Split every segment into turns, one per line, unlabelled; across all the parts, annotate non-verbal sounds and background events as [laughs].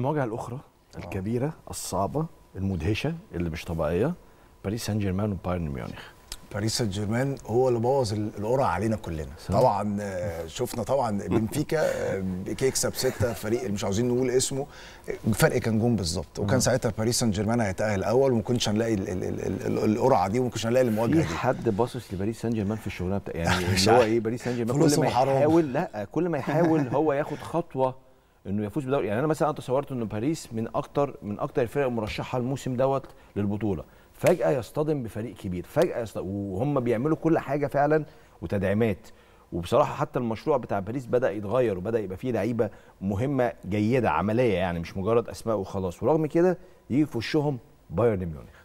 المواجهه الاخرى آه. الكبيره الصعبه المدهشه اللي مش طبيعيه باريس سان جيرمان وبايرن ميونخ باريس سان جيرمان هو اللي بوظ القرعه علينا كلنا صح. طبعا آه، شفنا طبعا بنفيكا آه، بيكسب سته فريق مش عاوزين نقول اسمه الفرق كان جون بالظبط وكان ساعتها باريس سان جيرمان هيتاهل اول وما كناش هنلاقي
القرعه دي وما كناش هنلاقي المواجهه دي في حد باصص لباريس سان جيرمان في الشغلانه بتاع يعني [laughs] اللي هو ايه باريس سان جيرمان كل ما يحاول لا كل ما يحاول هو ياخد خطوه انه يفوز بدوري يعني انا مثلا انا تصورت ان باريس من اكتر من اكتر الفرق المرشحه الموسم دوت للبطوله فجاه يصطدم بفريق كبير فجاه يصطدم وهم بيعملوا كل حاجه فعلا وتدعيمات وبصراحه حتى المشروع بتاع باريس بدا يتغير وبدا يبقى فيه لعيبه مهمه جيده عمليه يعني مش مجرد اسماء وخلاص ورغم كده يجي في وشهم بايرن ميونخ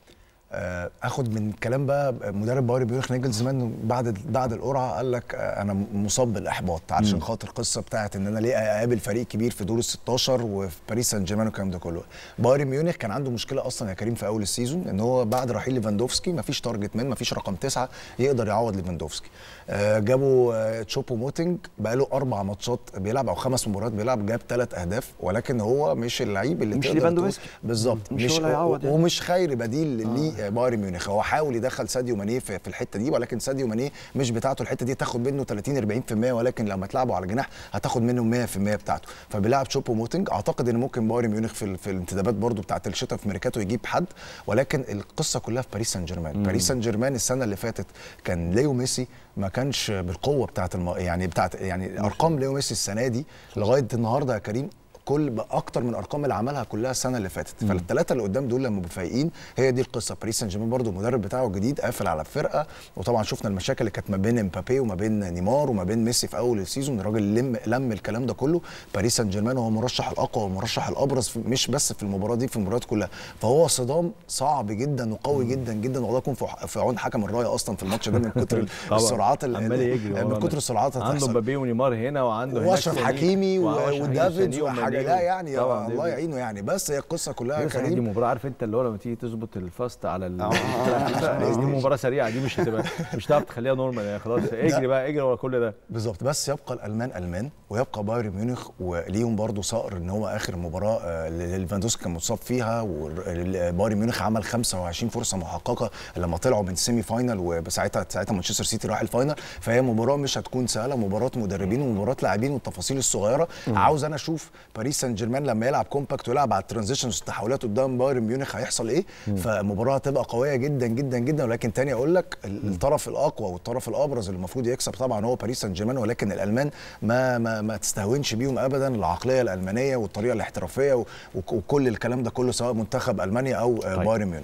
آه،
اخد من كلام بقى مدرب بايرن ميونخ زمان بعد بعد القرعه قال لك آه، انا مصاب بالاحباط علشان خاطر القصه بتاعت ان انا ليه اقابل فريق كبير في دور ال 16 وفي باريس سان جيرمان والكلام ده كله بايرن ميونخ كان عنده مشكله اصلا يا كريم في اول السيزون ان هو بعد رحيل ليفاندوفسكي مفيش تارجت مان مفيش رقم تسعه يقدر يعوض ليفاندوفسكي آه، جابوا تشوبو موتينج بقى له اربع ماتشات بيلعب او خمس مباريات بيلعب جاب ثلاث اهداف ولكن هو مش اللعيب اللي مش ليفاندوفسكي بالظبط مش, مش هو يعني. ومش خير بديل ليه بايرن ميونخ هو حاول يدخل ساديو ماني في الحته دي ولكن ساديو ماني مش بتاعته الحته دي تاخد منه 30 40% ولكن لما تلعبه على جناح هتاخد منه 100% بتاعته فبيلعب شوبو موتنج اعتقد ان ممكن بايرن ميونخ في, في الانتدابات برده بتاعه الشتاء في ميركاتو يجيب حد ولكن القصه كلها في باريس سان جيرمان باريس سان جيرمان السنه اللي فاتت كان ليو ميسي ما كانش بالقوه بتاعه الم... يعني بتاعه يعني ارقام ليو ميسي السنه دي لغايه النهارده يا كريم كل باكتر من ارقام اللي عملها كلها السنه اللي فاتت فالثلاثه اللي قدام دول لما فايقين هي دي القصه باريس سان جيرمان برده المدرب بتاعه الجديد قافل على الفرقه وطبعا شفنا المشاكل اللي كانت ما بين امبابي وما بين نيمار وما بين ميسي في اول السيزون الراجل لم لم الكلام ده كله باريس سان جيرمان هو المرشح الاقوى والمرشح الابرز مش بس في المباراه دي في المباريات كلها فهو صدام صعب جدا وقوي جدا جدا والله يكون في عون حكم الرايه اصلا في الماتش ده من كتر [laughs] السرعات من كتر السرعات عنده امبابي
ونيمار هنا وعنده واشرف حكيمي ودافيد وحاجات يعني لا إيه؟ يعني طبعا الله يعينه يعني بس هي القصه كلها يا كريم دي مباراه عارف انت اللي هو لما تيجي تظبط الفاست على ال... آه. [laughs] دي مباراه سريعه دي مش هتبقى مش هتعرف تخليها نورمال يعني خلاص اجري بقى اجري ورا كل ده بالظبط
بس يبقى الالمان المان ويبقى بايرن ميونخ وليهم برضه صقر ان هو اخر مباراه آه، ليفاندوسكي كان متصاب فيها وبايرن ميونخ عمل 25 فرصه محققه لما طلعوا من سيمي فاينل وساعتها ساعتها مانشستر سيتي راح الفاينل فهي مباراه مش هتكون سهله مباراه مدربين ومباراه لاعبين والتفاصيل الصغيره عاوز انا اشوف باريس سان جيرمان لما يلعب كومباكت ويلعب على الترانزيشنز والتحولات قدام بايرن ميونخ هيحصل ايه مم. فالمباراه هتبقى قويه جدا جدا جدا ولكن تاني اقول لك الطرف الاقوى والطرف الابرز اللي المفروض يكسب طبعا هو باريس سان جيرمان ولكن الالمان ما ما, ما تستهونش بيهم ابدا العقليه الالمانيه والطريقه الاحترافيه وكل الكلام ده كله سواء منتخب المانيا او طيب. بايرن ميونخ